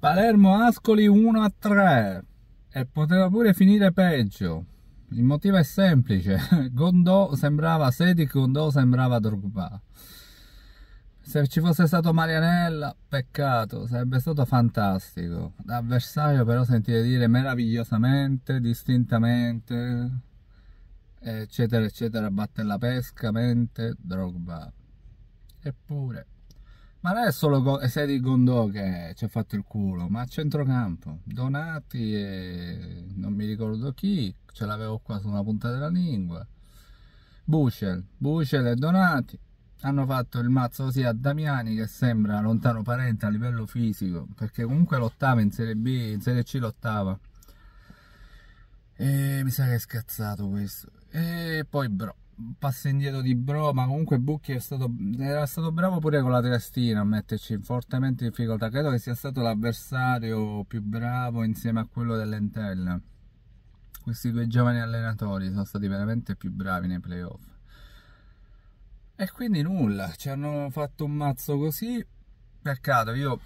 Palermo-Ascoli 1-3 e poteva pure finire peggio. Il motivo è semplice, Gondò sembrava Sedic, Gondò sembrava Drogba. Se ci fosse stato Marianella, peccato, sarebbe stato fantastico. Da avversario però sentire dire meravigliosamente, distintamente, eccetera eccetera, batte la pesca, mente, Drogba. Eppure... Ma non è solo go- Sedi Gondò che ci ha fatto il culo, ma a centrocampo. Donati e non mi ricordo chi, ce l'avevo qua su una punta della lingua. Bucel, Bucel e Donati hanno fatto il mazzo sia a Damiani che sembra lontano parente a livello fisico, perché comunque lottava in Serie B, in Serie C lottava. E mi sa che è scazzato questo. E poi Bro passo indietro di Bro, ma comunque Bucchi era stato bravo pure con la testina a metterci fortemente in difficoltà. Credo che sia stato l'avversario più bravo insieme a quello dell'Entella. Questi due giovani allenatori sono stati veramente più bravi nei playoff. E quindi nulla, ci hanno fatto un mazzo così. Peccato, io...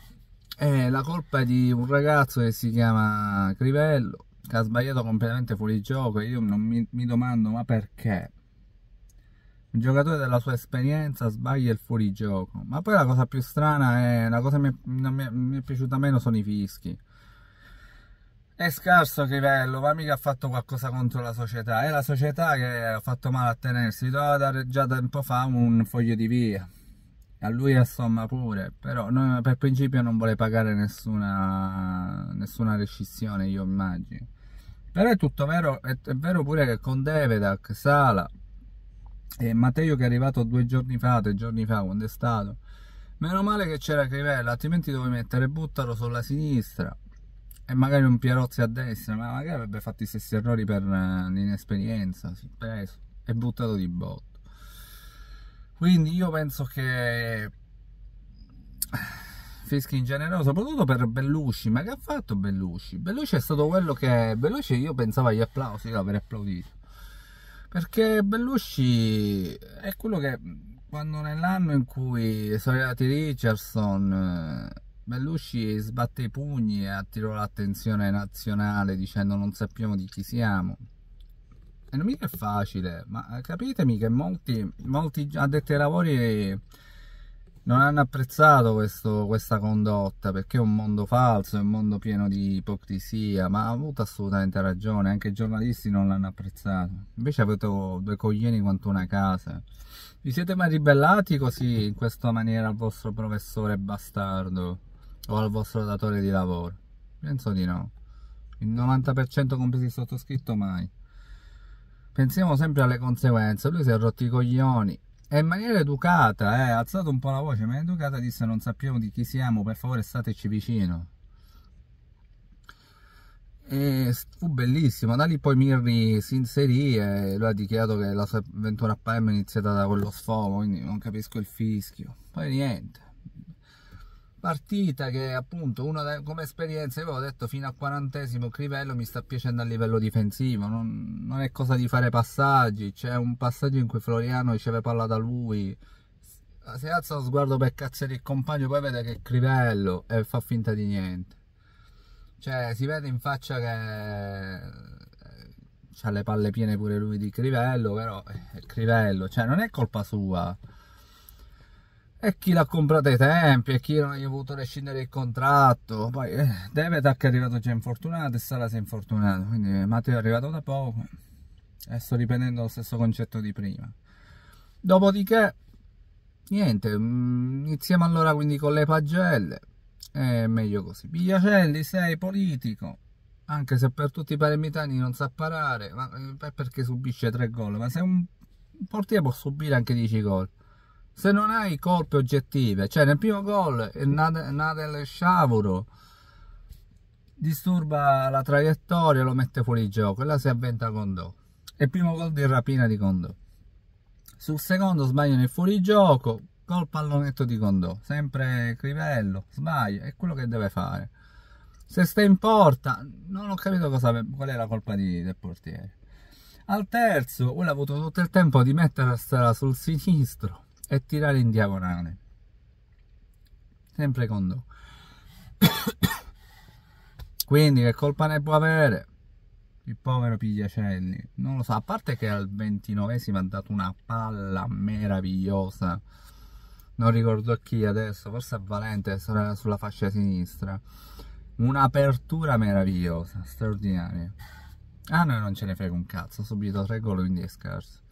Eh, la colpa è di un ragazzo che si chiama Crivello, che ha sbagliato completamente fuori gioco e io mi, mi domando ma perché? Il giocatore della sua esperienza sbaglia il fuorigioco. Ma poi la cosa più strana è, la cosa che mi, mi, mi è piaciuta meno sono i fischi. È scarso Crivello, va mica ha fatto qualcosa contro la società, è la società che ha fatto male a tenersi, doveva dare già tempo fa un foglio di via, a lui assomma pure, però noi, per principio non vuole pagare nessuna, nessuna rescissione, io immagino. Però è tutto vero, è, è vero pure che con Devedak, Sala, e Matteo che è arrivato due giorni fa, tre giorni fa, quando è stato. Meno male che c'era Crivella, altrimenti dovevi mettere Buttaro sulla sinistra e magari un Pierozzi a destra, ma magari avrebbe fatto i stessi errori per eh, l'inesperienza, si è preso e buttato di botto. Quindi io penso che eh, fischi in generale, soprattutto per Bellucci, ma che ha fatto Bellucci? Bellucci è stato quello che Bellucci io pensavo agli applausi, io l'avrei applaudito perché Bellusci è quello che mm, quando nell'anno in cui sono arrivati Richardson, eh, Bellusci sbatte i pugni e attirò l'attenzione nazionale dicendo non sappiamo di chi siamo. E non mica è facile, ma capitemi che molti, molti addetti ai lavori non hanno apprezzato questo, questa condotta perché è un mondo falso, è un mondo pieno di ipocrisia, ma ha avuto assolutamente ragione, anche i giornalisti non l'hanno apprezzato. Invece avete due coglioni quanto una casa. Vi siete mai ribellati così, in questa maniera, al vostro professore bastardo o al vostro datore di lavoro? Penso di no. Il 90% compresi sottoscritto mai. Pensiamo sempre alle conseguenze, lui si è rotto i coglioni, e in maniera educata, eh, alzato un po' la voce, ma educata disse non sappiamo di chi siamo, per favore stateci vicino. E fu bellissimo, da lì poi Mirri si inserì e lui ha dichiarato che la sua avventura a Palermo è iniziata da quello sfogo, quindi non capisco il fischio. Poi niente, partita che appunto una, come esperienza io avevo detto fino al quarantesimo Crivello mi sta piacendo a livello difensivo non, non è cosa di fare passaggi c'è un passaggio in cui Floriano riceve palla da lui si alza lo sguardo per cazzare il compagno poi vede che è Crivello e eh, fa finta di niente cioè si vede in faccia che eh, ha le palle piene pure lui di Crivello però è eh, Crivello cioè non è colpa sua e chi l'ha comprato ai tempi e chi non ha voluto rescindere il contratto poi eh, Devetac è arrivato già infortunato e Sala si è infortunato quindi Matteo è arrivato da poco e sto riprendendo lo stesso concetto di prima dopodiché niente mm, iniziamo allora quindi con le pagelle è meglio così Pigliacelli sei politico anche se per tutti i palermitani non sa parare ma, eh, perché subisce tre gol ma se un portiere può subire anche 10 gol se non hai colpe oggettive cioè nel primo gol Nadel Sciavuro disturba la traiettoria e lo mette fuori gioco e là si avventa Condò il primo gol di rapina di Condò sul secondo sbagliano il fuorigioco col pallonetto di Condò sempre Crivello sbaglio, è quello che deve fare se sta in porta non ho capito cosa, qual è la colpa di, del portiere al terzo lui ha avuto tutto il tempo di mettersela sul sinistro e tirare in diagonale sempre con do quindi che colpa ne può avere il povero Pigliacelli non lo so a parte che al 29 ha dato una palla meravigliosa non ricordo chi adesso forse Valente sarà sulla fascia sinistra un'apertura meravigliosa straordinaria ah noi non ce ne frega un cazzo subito tre gol quindi è scarso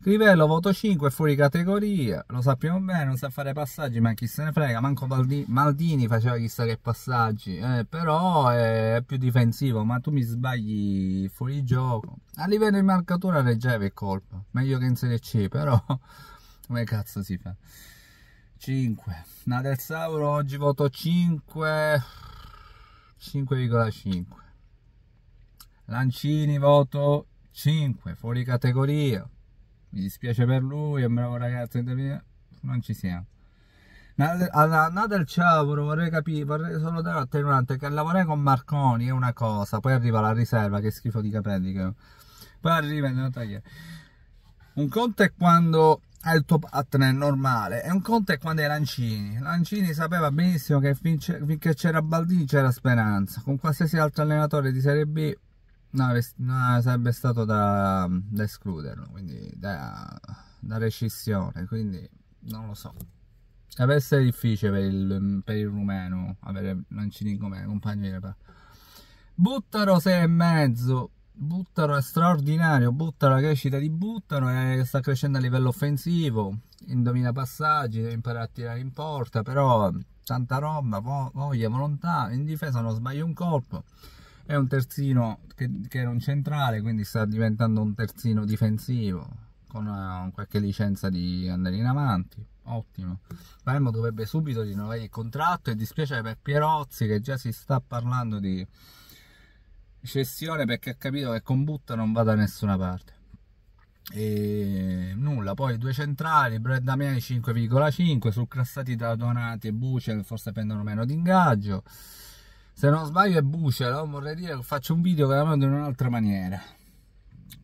Crivello voto 5 fuori categoria, lo sappiamo bene, non sa fare passaggi, ma chi se ne frega, manco Baldi Maldini faceva chissà che passaggi, eh, però è più difensivo, ma tu mi sbagli fuori gioco. A livello di marcatura leggeva il colpo, meglio che in Serie C, però come cazzo si fa? 5, Nadelsauro oggi voto 5, 5,5. Lancini voto 5, fuori categoria mi dispiace per lui, è un bravo ragazzo, non ci siamo. Another ciao, vorrei capire, vorrei solo dare l'attenuante che lavorare con Marconi è una cosa, poi arriva la riserva, che schifo di capelli che... Poi arriva e devo tagliare. Un conto è quando hai il tuo partner normale e un conto è quando è Lancini. Lancini sapeva benissimo che finché c'era Baldini c'era speranza, con qualsiasi altro allenatore di Serie B No, no, sarebbe stato da, da escluderlo, quindi da, da, rescissione, quindi non lo so. Deve essere difficile per il, per il rumeno avere Mancini come compagno di reparto. Buttaro 6 e mezzo, Buttaro è straordinario, Buttaro la crescita di Buttaro è, sta crescendo a livello offensivo, indomina passaggi, deve imparare a tirare in porta, però tanta roba, voglia, volontà, in difesa non sbaglia un colpo è un terzino che, che era un centrale quindi sta diventando un terzino difensivo con una, qualche licenza di andare in avanti ottimo Palermo dovrebbe subito rinnovare il contratto e dispiace per Pierozzi che già si sta parlando di cessione perché ha capito che con Butta non va da nessuna parte e nulla poi due centrali Brad Damiani 5,5 surclassati da Donati e Bucel forse prendono meno di ingaggio se non sbaglio è Bucelo vorrei dire che faccio un video che la mando in un'altra maniera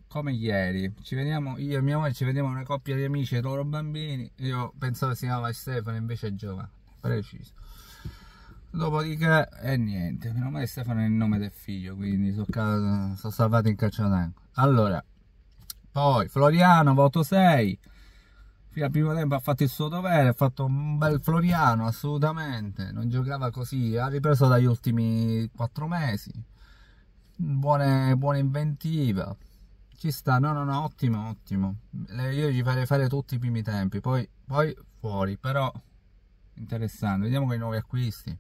come ieri ci vediamo io e mia moglie ci vediamo una coppia di amici e loro bambini io pensavo si chiamava Stefano invece è Giovanni preciso dopodiché è eh, niente meno male Stefano è il nome del figlio quindi sono, sono salvato in calcio allora poi Floriano voto 6 fino al primo tempo ha fatto il suo dovere, ha fatto un bel Floriano assolutamente, non giocava così, ha ripreso dagli ultimi 4 mesi, buone, buona inventiva, ci sta, no no no, ottimo, ottimo, io gli farei fare tutti i primi tempi, poi, poi fuori, però interessante, vediamo con i nuovi acquisti,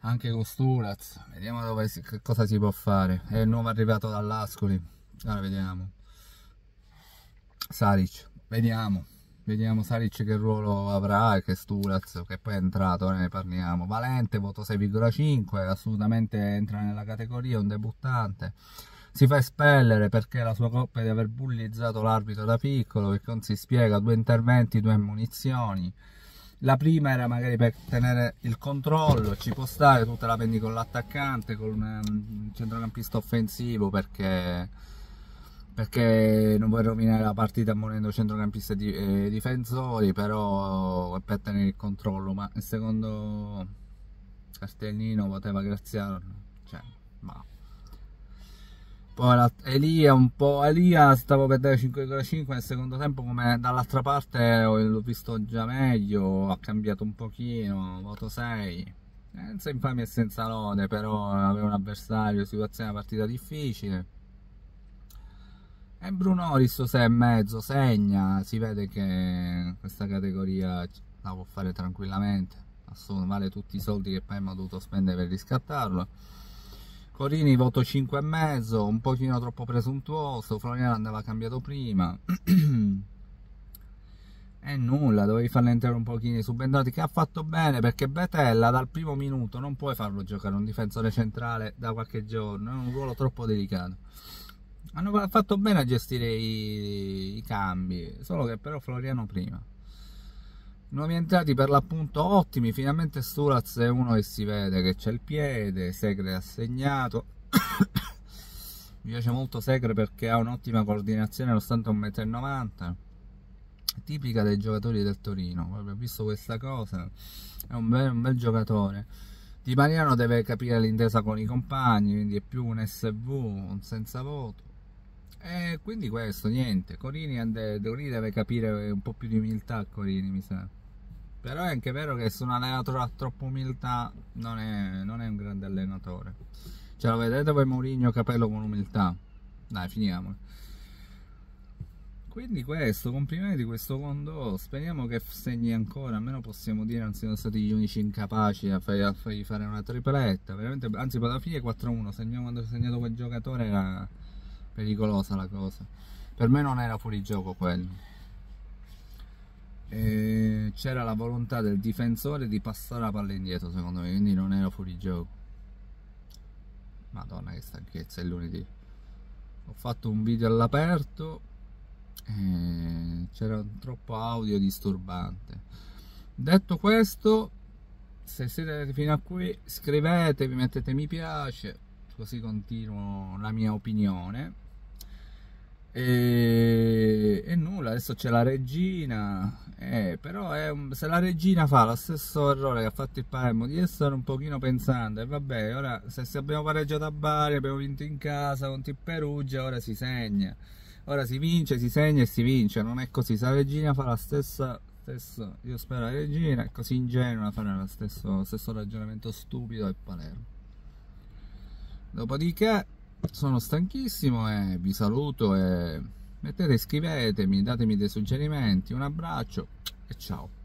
anche con Sturaz, vediamo dove, cosa si può fare, è il nuovo arrivato dall'Ascoli, allora vediamo. Saric, vediamo. Vediamo Saric che ruolo avrà, che Stulaz, che poi è entrato, eh, ne parliamo. Valente, voto 6,5, assolutamente entra nella categoria, è un debuttante. Si fa espellere perché la sua coppa è di aver bullizzato l'arbitro da piccolo, che non si spiega, due interventi, due munizioni. La prima era magari per tenere il controllo, ci può stare, tutta la prendi con l'attaccante, con un centrocampista offensivo perché perché non vuoi rovinare la partita ammonendo centrocampista e di, eh, difensori, però per tenere il controllo, ma il secondo cartellino poteva graziare cioè, ma... Poi la, Elia un po', Elia stavo per dare 5,5 nel secondo tempo, come dall'altra parte eh, l'ho visto già meglio, ha cambiato un pochino, voto 6, eh, senza infamia e senza lode, però aveva un avversario, situazione, una partita difficile e eh, Bruno Oris 6 mezzo segna, si vede che questa categoria la può fare tranquillamente, Assun vale tutti i soldi che poi abbiamo dovuto spendere per riscattarlo. Corini voto 5,5, un pochino troppo presuntuoso, Floriano andava cambiato prima. E eh, nulla, dovevi farlo entrare un pochino i subentrati che ha fatto bene perché Betella dal primo minuto non puoi farlo giocare un difensore centrale da qualche giorno, è un ruolo troppo delicato hanno fatto bene a gestire i, i cambi, solo che però Floriano prima. Nuovi entrati per l'appunto ottimi, finalmente Sturaz è uno che si vede che c'è il piede, Segre ha segnato. Mi piace molto Segre perché ha un'ottima coordinazione nonostante 1,90 m. Tipica dei giocatori del Torino, ho visto questa cosa, è un bel, un bel giocatore. Di Mariano deve capire l'intesa con i compagni, quindi è più un SV, un senza voto. E eh, quindi questo, niente, Corini ande, deve capire un po' più di umiltà Corini mi sa. Però è anche vero che se un allenatore ha troppa umiltà non è, non è un grande allenatore. Ce cioè, lo vedete voi Mourinho capello con umiltà? Dai, finiamo. Quindi questo, complimenti questo Condò, speriamo che segni ancora, almeno possiamo dire non siano stati gli unici incapaci a, far, a fargli fare una tripletta, veramente, anzi per la fine 4-1, quando ha segnato quel giocatore era pericolosa la cosa per me non era fuori gioco quello c'era la volontà del difensore di passare la palla indietro secondo me quindi non era fuori gioco madonna che stanchezza è lunedì ho fatto un video all'aperto c'era troppo audio disturbante detto questo se siete fino a qui scrivetevi mettete mi piace così continuo la mia opinione e, e, nulla adesso c'è la regina eh, però un, se la regina fa lo stesso errore che ha fatto il Palermo di essere un pochino pensante e vabbè ora se, abbiamo pareggiato a Bari abbiamo vinto in casa contro il Perugia ora si segna ora si vince si segna e si vince non è così se la regina fa la stessa, stessa io spero la regina è così ingenua a fare lo stesso, lo stesso ragionamento stupido del Palermo dopodiché sono stanchissimo e vi saluto e mettete, iscrivetemi, datemi dei suggerimenti, un abbraccio e ciao.